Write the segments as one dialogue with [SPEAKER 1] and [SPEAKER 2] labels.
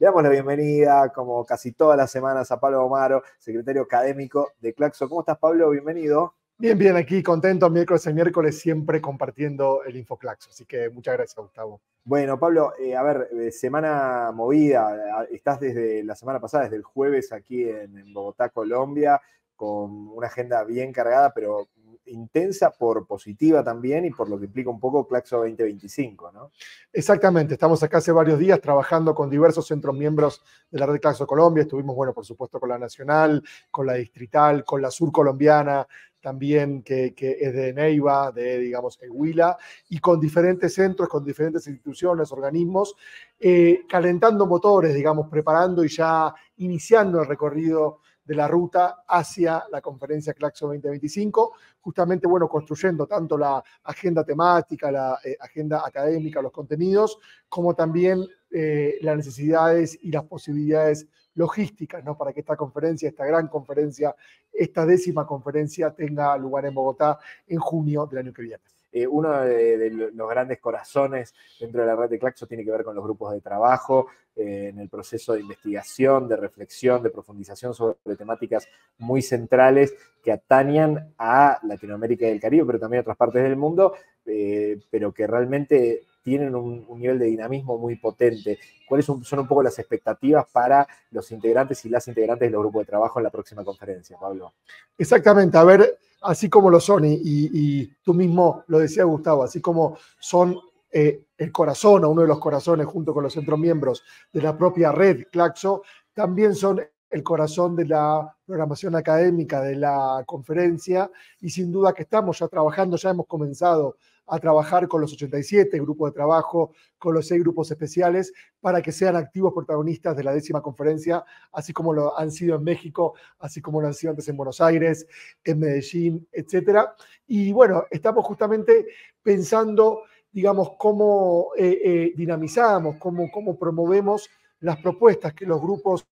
[SPEAKER 1] Le damos la bienvenida, como casi todas las semanas, a Pablo Omaro, secretario académico de Claxo. ¿Cómo estás, Pablo? Bienvenido.
[SPEAKER 2] Bien, bien, aquí contento, miércoles y miércoles, siempre compartiendo el InfoClaxo. Así que muchas gracias, Gustavo.
[SPEAKER 1] Bueno, Pablo, eh, a ver, eh, semana movida. Eh, estás desde la semana pasada, desde el jueves aquí en Bogotá, Colombia, con una agenda bien cargada, pero intensa por positiva también y por lo que implica un poco Claxo 2025, ¿no?
[SPEAKER 2] Exactamente, estamos acá hace varios días trabajando con diversos centros miembros de la red Claxo Colombia, estuvimos, bueno, por supuesto con la Nacional, con la Distrital, con la Sur Colombiana, también que, es de Neiva, de, digamos, Huila, y con diferentes centros, con diferentes instituciones, organismos, eh, calentando motores, digamos, preparando y ya iniciando el recorrido de la ruta hacia la conferencia Claxo 2025, justamente, bueno, construyendo tanto la agenda temática, la eh, agenda académica, los contenidos, como también eh, las necesidades y las posibilidades logísticas, ¿no? Para que esta conferencia, esta gran conferencia, esta décima conferencia tenga lugar en Bogotá en junio del año que viene.
[SPEAKER 1] Eh, uno de, los grandes corazones dentro de la red de Claxo tiene que ver con los grupos de trabajo, eh, en el proceso de investigación, de reflexión, de profundización sobre temáticas muy centrales que atañan a Latinoamérica y el Caribe, pero también a otras partes del mundo, eh, pero que realmente tienen un, nivel de dinamismo muy potente. ¿Cuáles son, un poco las expectativas para los integrantes y las integrantes del grupo de trabajo en la próxima conferencia, Pablo?
[SPEAKER 2] Exactamente, a ver, así como lo son, y, tú mismo lo decías, Gustavo, así como son eh, el corazón o uno de los corazones junto con los centros miembros de la propia red Claxo, también son el corazón de la programación académica de la conferencia y sin duda que estamos ya trabajando, ya hemos comenzado a trabajar con los 87 grupos de trabajo, con los seis grupos especiales, para que sean activos protagonistas de la décima conferencia, así como lo han sido en México, así como lo han sido antes en Buenos Aires, en Medellín, etc. Y bueno, estamos justamente pensando, digamos, cómo eh, eh, dinamizamos, cómo, cómo promovemos las propuestas que los grupos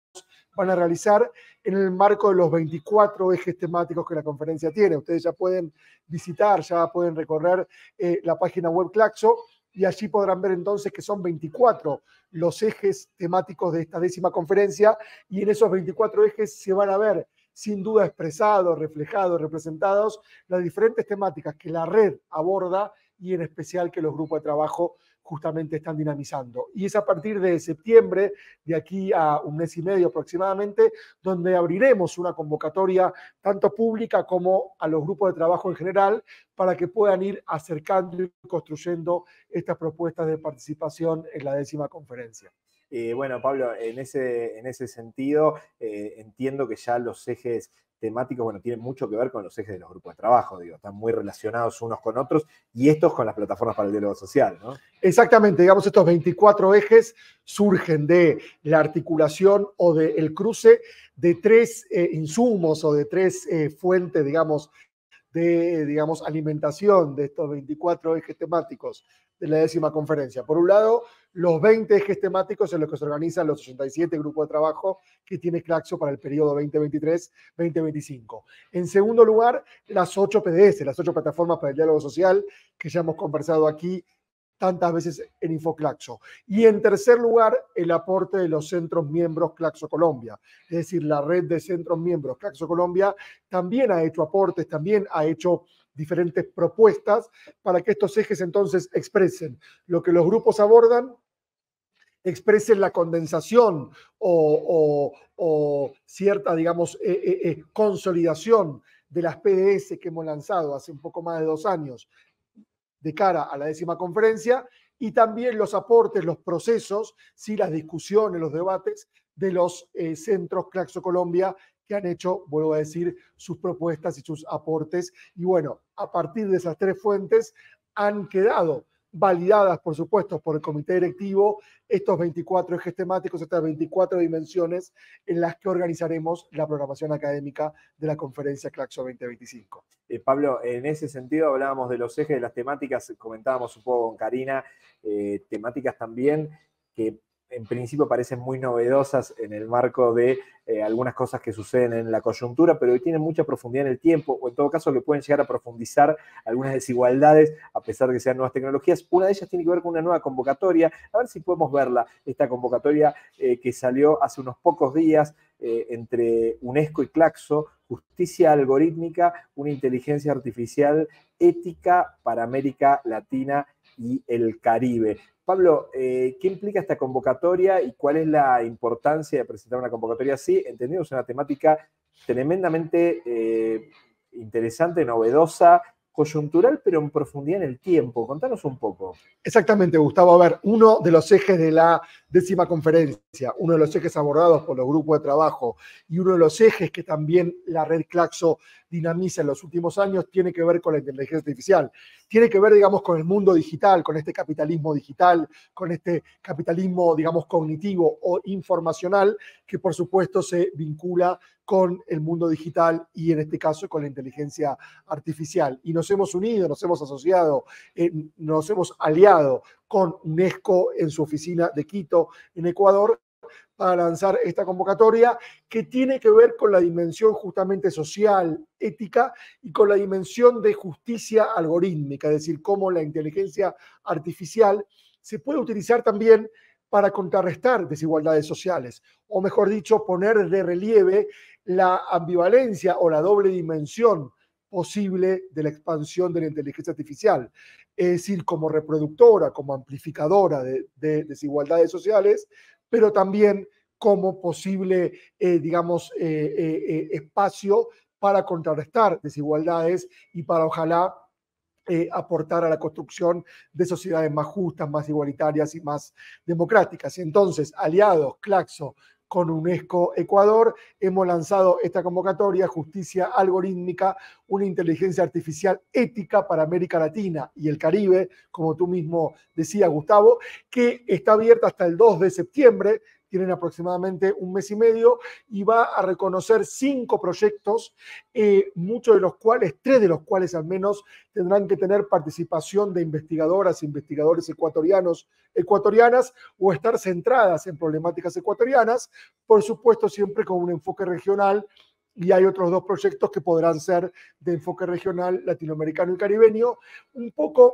[SPEAKER 2] van a realizar en el marco de los 24 ejes temáticos que la conferencia tiene. Ustedes ya pueden visitar, ya pueden recorrer eh, la página web Claxo y allí podrán ver entonces que son 24 los ejes temáticos de esta décima conferencia y en esos 24 ejes se van a ver sin duda expresados, reflejados, representados las diferentes temáticas que la red aborda y en especial que los grupos de trabajo justamente están dinamizando. Y es a partir de septiembre, de aquí a un mes y medio aproximadamente, donde abriremos una convocatoria tanto pública como a los grupos de trabajo en general para que puedan ir acercando y construyendo estas propuestas de participación en la décima conferencia.
[SPEAKER 1] Eh, bueno, Pablo, en ese, en ese sentido, eh, entiendo que ya los ejes temáticos, bueno, tienen mucho que ver con los ejes de los grupos de trabajo, digo, están muy relacionados unos con otros y estos con las plataformas para el diálogo social, ¿no? Exactamente, digamos, estos 24 ejes surgen de
[SPEAKER 2] la articulación o del cruce de tres eh, insumos o de tres eh, fuentes, digamos, de, digamos, alimentación de estos 24 ejes temáticos de la décima conferencia. Por un lado, los 20 ejes temáticos en los que se organizan los 87 grupos de trabajo que tiene Claxo para el periodo 2023-2025. En segundo lugar, las 8 PDS, las 8 plataformas para el diálogo social que ya hemos conversado aquí tantas veces en Infoclaxo. Y en tercer lugar, el aporte de los centros miembros Claxo Colombia. Es decir, la red de centros miembros Claxo Colombia también ha hecho aportes, también ha hecho diferentes propuestas para que estos ejes entonces expresen lo que los grupos abordan, expresen la condensación o, cierta, digamos, eh, eh, eh, consolidación de las PDS que hemos lanzado hace un poco más de dos años de cara a la décima conferencia y también los aportes, los procesos, sí, las discusiones, los debates de los eh, centros Claxo Colombia que han hecho, vuelvo a decir, sus propuestas y sus aportes. Y bueno, a partir de esas tres fuentes han quedado validadas, por supuesto, por el comité directivo, estos 24 ejes temáticos, estas 24 dimensiones en las que organizaremos la programación académica de la conferencia
[SPEAKER 1] Claxo 2025. Eh, Pablo, en ese sentido hablábamos de los ejes, de las temáticas, comentábamos un poco con Karina, eh, temáticas también que en principio parecen muy novedosas en el marco de eh, algunas cosas que suceden en la coyuntura, pero tienen mucha profundidad en el tiempo, o en todo caso le pueden llegar a profundizar algunas desigualdades, a pesar de que sean nuevas tecnologías. Una de ellas tiene que ver con una nueva convocatoria, a ver si podemos verla, esta convocatoria eh, que salió hace unos pocos días eh, entre UNESCO y Claxo, justicia algorítmica, una inteligencia artificial ética para América Latina y el Caribe. Pablo, eh, ¿qué implica esta convocatoria y cuál es la importancia de presentar una convocatoria así? Entendemos una temática tremendamente eh, interesante, novedosa coyuntural, pero en profundidad en el tiempo. Contanos un poco. Exactamente, Gustavo. A ver, uno de los ejes de la décima conferencia,
[SPEAKER 2] uno de los ejes abordados por los grupos de trabajo y uno de los ejes que también la red Claxo dinamiza en los últimos años tiene que ver con la inteligencia artificial. Tiene que ver, digamos, con el mundo digital, con este capitalismo digital, con este capitalismo, digamos, cognitivo o informacional, que por supuesto se vincula con el mundo digital y en este caso con la inteligencia artificial. Y nos hemos unido, nos hemos asociado, eh, nos hemos aliado con UNESCO en su oficina de Quito, en Ecuador, para lanzar esta convocatoria que tiene que ver con la dimensión justamente social, ética y con la dimensión de justicia algorítmica, es decir, cómo la inteligencia artificial se puede utilizar también para contrarrestar desigualdades sociales, o mejor dicho, poner de relieve la ambivalencia o la doble dimensión posible de la expansión de la inteligencia artificial, es decir, como reproductora, como amplificadora de, desigualdades sociales, pero también como posible, eh, digamos, eh, eh, espacio para contrarrestar desigualdades y para ojalá eh, aportar a la construcción de sociedades más justas, más igualitarias y más democráticas. Entonces, aliados, Claxo, con UNESCO Ecuador. Hemos lanzado esta convocatoria, Justicia Algorítmica, una inteligencia artificial ética para América Latina y el Caribe, como tú mismo decías, Gustavo, que está abierta hasta el 2 de septiembre tienen aproximadamente un mes y medio, y va a reconocer cinco proyectos, eh, muchos de los cuales, tres de los cuales al menos, tendrán que tener participación de investigadoras, e investigadores ecuatorianos, ecuatorianas, o estar centradas en problemáticas ecuatorianas, por supuesto siempre con un enfoque regional y hay otros dos proyectos que podrán ser de enfoque regional latinoamericano y caribeño, un poco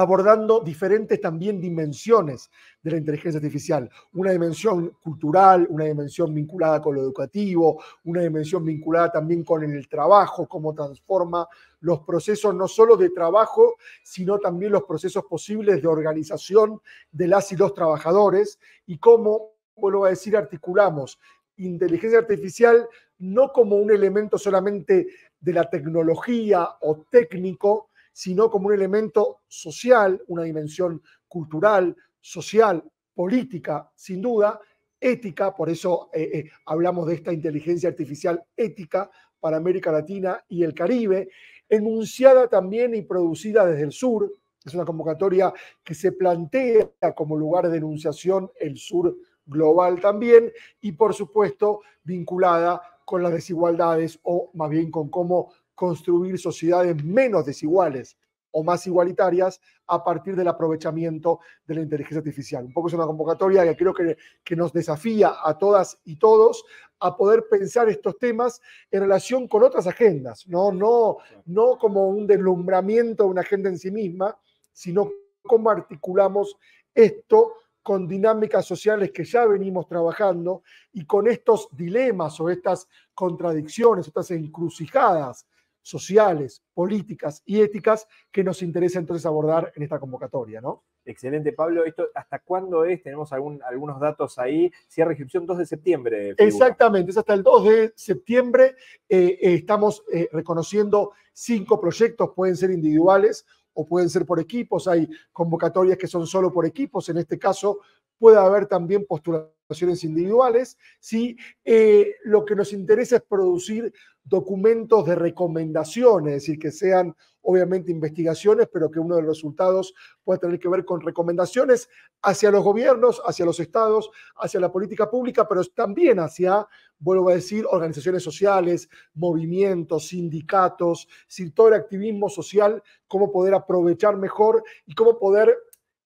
[SPEAKER 2] abordando diferentes también dimensiones de la inteligencia artificial. Una dimensión cultural, una dimensión vinculada con lo educativo, una dimensión vinculada también con el trabajo, cómo transforma los procesos no solo de trabajo, sino también los procesos posibles de organización de las y los trabajadores y cómo, vuelvo a decir, articulamos inteligencia artificial no como un elemento solamente de la tecnología o técnico, sino como un elemento social, una dimensión cultural, social, política, sin duda, ética, por eso eh, eh, hablamos de esta inteligencia artificial ética para América Latina y el Caribe, enunciada también y producida desde el sur, es una convocatoria que se plantea como lugar de enunciación el sur global también y por supuesto vinculada con las desigualdades o más bien con cómo construir sociedades menos desiguales o más igualitarias a partir del aprovechamiento de la inteligencia artificial. Un poco es una convocatoria que creo que, nos desafía a todas y todos a poder pensar estos temas en relación con otras agendas, no, no, no como un deslumbramiento de una agenda en sí misma, sino cómo articulamos esto con dinámicas sociales que ya venimos trabajando y con estos dilemas o estas contradicciones, estas encrucijadas sociales, políticas y éticas que nos interesa entonces abordar en esta
[SPEAKER 1] convocatoria, ¿no? Excelente, Pablo. Esto, ¿Hasta cuándo es? Tenemos algunos datos ahí. Cierre inscripción 2 de septiembre. Exactamente, es hasta el 2 de septiembre. Eh, eh, estamos
[SPEAKER 2] eh, reconociendo cinco proyectos, pueden ser individuales o pueden ser por equipos. Hay convocatorias que son solo por equipos. En este caso, puede haber también postulaciones individuales, si eh, lo que nos interesa es producir documentos de recomendaciones, es decir, que sean obviamente investigaciones, pero que uno de los resultados pueda tener que ver con recomendaciones hacia los gobiernos, hacia los estados, hacia la política pública, pero también hacia, vuelvo a decir, organizaciones sociales, movimientos, sindicatos, el activismo social, cómo poder aprovechar mejor y cómo poder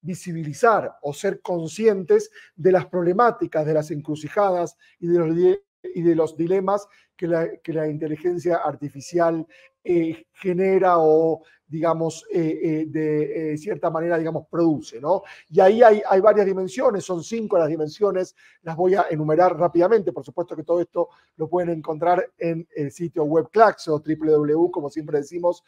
[SPEAKER 2] visibilizar o ser conscientes de las problemáticas, de las encrucijadas y de los, y de los dilemas que la, que la, inteligencia artificial eh, genera o, digamos, eh, eh, de cierta manera, digamos, produce, ¿no? Y ahí hay, varias dimensiones, son cinco las dimensiones, las voy a enumerar rápidamente, por supuesto que todo esto lo pueden encontrar en el sitio web Claxo, www, como siempre decimos,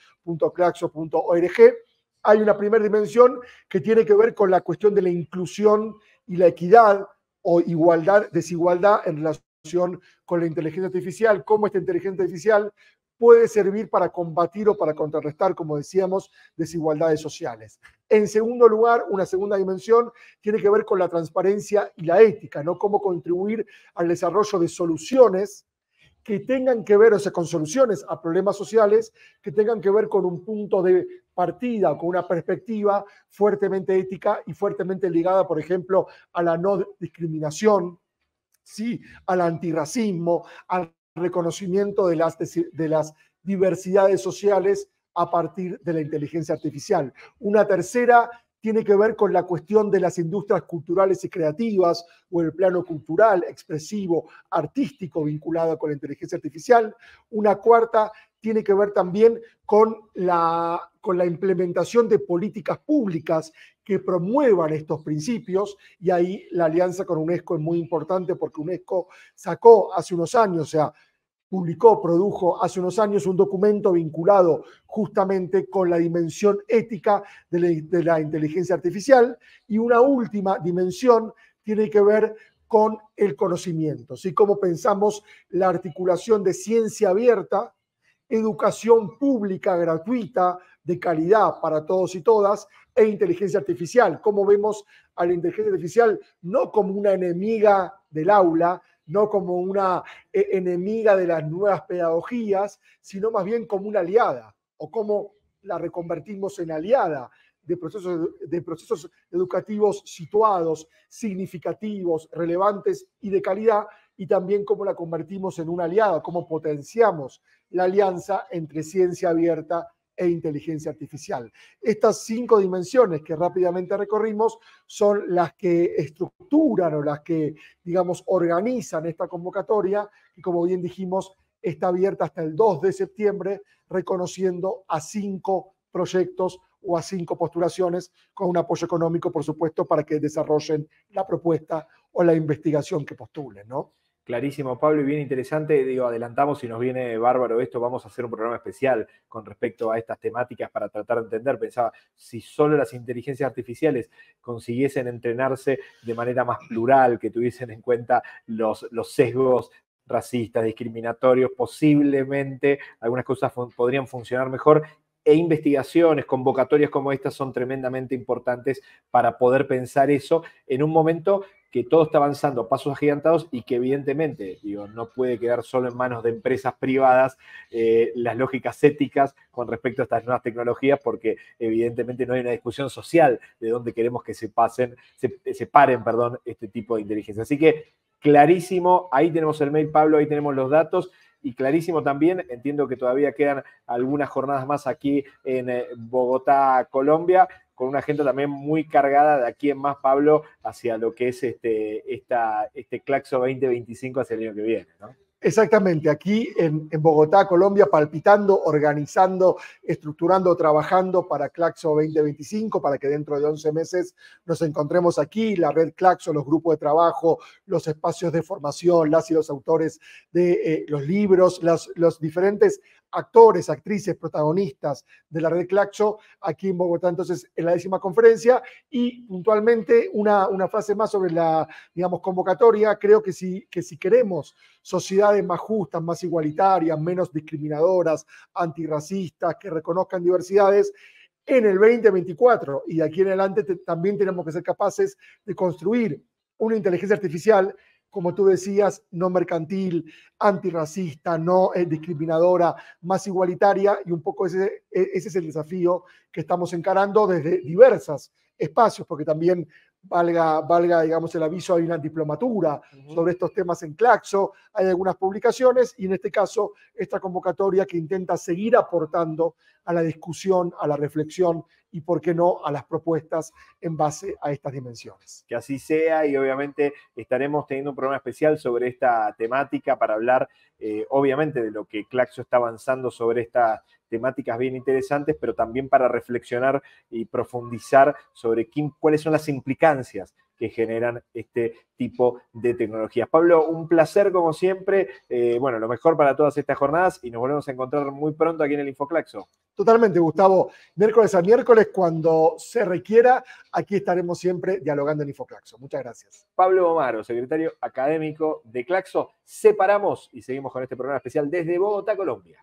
[SPEAKER 2] hay una primera dimensión que tiene que ver con la cuestión de la inclusión y la equidad o igualdad, desigualdad en relación con la inteligencia artificial, cómo esta inteligencia artificial puede servir para combatir o para contrarrestar, como decíamos, desigualdades sociales. En segundo lugar, una segunda dimensión tiene que ver con la transparencia y la ética, ¿no? Cómo contribuir al desarrollo de soluciones que tengan que ver, o sea, con soluciones a problemas sociales, que tengan que ver con un punto de partida con una perspectiva fuertemente ética y fuertemente ligada, por ejemplo, a la no discriminación, sí, al antirracismo, al reconocimiento de las, de las diversidades sociales a partir de la inteligencia artificial. Una tercera tiene que ver con la cuestión de las industrias culturales y creativas o el plano cultural, expresivo, artístico vinculado con la inteligencia artificial. Una cuarta tiene que ver también con la, con la implementación de políticas públicas que promuevan estos principios y ahí la alianza con UNESCO es muy importante porque UNESCO sacó hace unos años, o sea, publicó, produjo hace unos años un documento vinculado justamente con la dimensión ética de la, inteligencia artificial y una última dimensión tiene que ver con el conocimiento, así cómo pensamos la articulación de ciencia abierta, educación pública gratuita de calidad para todos y todas e inteligencia artificial, cómo vemos a la inteligencia artificial no como una enemiga del aula, no como una eh, enemiga de las nuevas pedagogías, sino más bien como una aliada, o como la reconvertimos en aliada de procesos, de procesos educativos situados, significativos, relevantes y de calidad, y también cómo la convertimos en una aliada, cómo potenciamos la alianza entre ciencia abierta e inteligencia artificial. Estas cinco dimensiones que rápidamente recorrimos son las que estructuran o las que, digamos, organizan esta convocatoria, que como bien dijimos, está abierta hasta el 2 de septiembre, reconociendo a cinco proyectos o a cinco postulaciones con un apoyo económico, por supuesto, para que desarrollen la propuesta o la investigación que
[SPEAKER 1] postulen, ¿no? Clarísimo, Pablo, y bien interesante. Digo, adelantamos, si nos viene bárbaro esto, vamos a hacer un programa especial con respecto a estas temáticas para tratar de entender. Pensaba, si solo las inteligencias artificiales consiguiesen entrenarse de manera más plural, que tuviesen en cuenta los, los sesgos racistas, discriminatorios, posiblemente algunas cosas podrían funcionar mejor e investigaciones, convocatorias como estas son tremendamente importantes para poder pensar eso en un momento que todo está avanzando a pasos agigantados y que evidentemente, digo, no puede quedar solo en manos de empresas privadas eh, las lógicas éticas con respecto a estas nuevas tecnologías, porque evidentemente no hay una discusión social de dónde queremos que se pasen, se, eh, se paren, perdón, este tipo de inteligencia. Así que clarísimo, ahí tenemos el mail, Pablo, ahí tenemos los datos y clarísimo también. Entiendo que todavía quedan algunas jornadas más aquí en eh, Bogotá, Colombia, con una gente también muy cargada de aquí en más, Pablo, hacia lo que es este, esta, este Claxo 2025 hacia el año que viene. ¿no?
[SPEAKER 2] Exactamente, aquí en, Bogotá, Colombia, palpitando, organizando, estructurando, trabajando para Claxo 2025, para que dentro de 11 meses nos encontremos aquí, la red Claxo, los grupos de trabajo, los espacios de formación, las y los autores de eh, los libros, los diferentes actores, actrices, protagonistas de la red Claxo aquí en Bogotá, entonces en la décima conferencia. Y puntualmente una, una frase más sobre la, digamos, convocatoria. Creo que si, que si queremos sociedades más justas, más igualitarias, menos discriminadoras, antirracistas, que reconozcan diversidades, en el 2024 y de aquí en adelante también tenemos que ser capaces de construir una inteligencia artificial como tú decías, no mercantil, antirracista, no eh, discriminadora, más igualitaria, y un poco ese, e, ese es el desafío que estamos encarando desde diversos espacios, porque también valga, valga digamos, el aviso, hay una diplomatura sobre estos temas en Claxo, hay algunas publicaciones y en este caso esta convocatoria que intenta seguir aportando a la discusión, a la reflexión y, por qué no, a las propuestas en base a estas dimensiones.
[SPEAKER 1] Que así sea y obviamente estaremos teniendo un programa especial sobre esta temática para hablar, eh, obviamente, de lo que Claxo está avanzando sobre estas temáticas bien interesantes, pero también para reflexionar y profundizar sobre quién, cuáles son las implicancias que generan este tipo de tecnologías. Pablo, un placer como siempre. Eh, bueno, lo mejor para todas estas jornadas y nos volvemos a encontrar muy pronto aquí en el Infoclaxo.
[SPEAKER 2] Totalmente, Gustavo. Miércoles a miércoles, cuando se requiera, aquí estaremos siempre dialogando en Infoclaxo. Muchas gracias.
[SPEAKER 1] Pablo Omaro, secretario académico de Claxo. Separamos y seguimos con este programa especial desde Bogotá, Colombia.